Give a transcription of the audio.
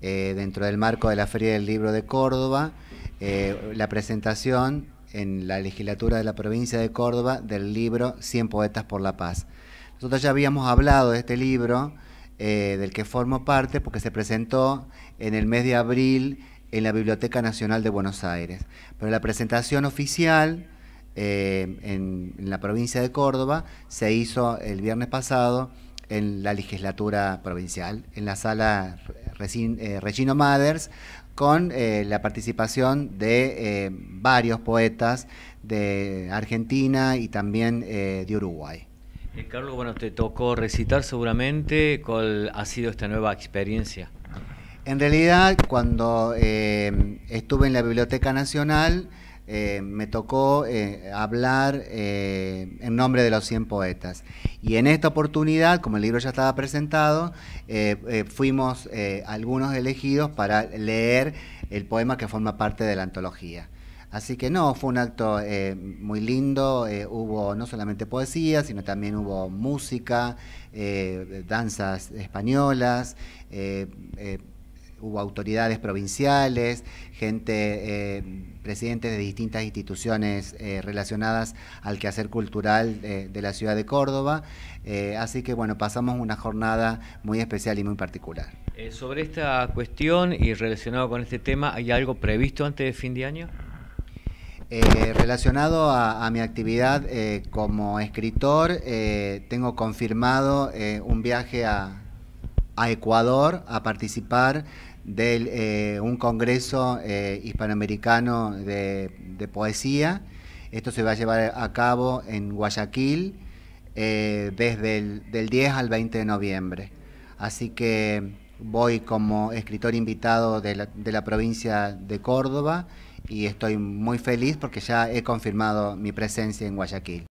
Eh, dentro del marco de la Feria del Libro de Córdoba, eh, la presentación en la legislatura de la provincia de Córdoba del libro 100 Poetas por la Paz. Nosotros ya habíamos hablado de este libro, eh, del que formo parte, porque se presentó en el mes de abril en la Biblioteca Nacional de Buenos Aires. Pero la presentación oficial en, en, la provincia de Córdoba se hizo el viernes pasado en la legislatura provincial, en la sala Regin, eh, Regino Mathers, con eh, la participación de eh, varios poetas de Argentina y también eh, de Uruguay. Carlos, bueno, te tocó recitar seguramente. ¿Cuál ha sido esta nueva experiencia? En realidad, cuando estuve en la Biblioteca Nacional, eh, me tocó eh, hablar eh, en nombre de los 100 poetas. Y en esta oportunidad, como el libro ya estaba presentado, fuimos algunos elegidos para leer el poema que forma parte de la antología. Así que no, fue un acto muy lindo, hubo no solamente poesía, sino también hubo música, danzas españolas, hubo autoridades provinciales, gente, eh, presidentes de distintas instituciones eh, relacionadas al quehacer cultural de, la ciudad de Córdoba. Eh, así que bueno, pasamos una jornada muy especial y muy particular. sobre esta cuestión y relacionado con este tema, ¿hay algo previsto antes de fin de año? relacionado a, mi actividad como escritor, tengo confirmado un viaje a, a Ecuador a participar de eh, un congreso eh, hispanoamericano de, poesía. Esto se va a llevar a cabo en Guayaquil eh, desde el 10 al 20 de noviembre. Así que voy como escritor invitado de la provincia de Córdoba y estoy muy feliz porque ya he confirmado mi presencia en Guayaquil.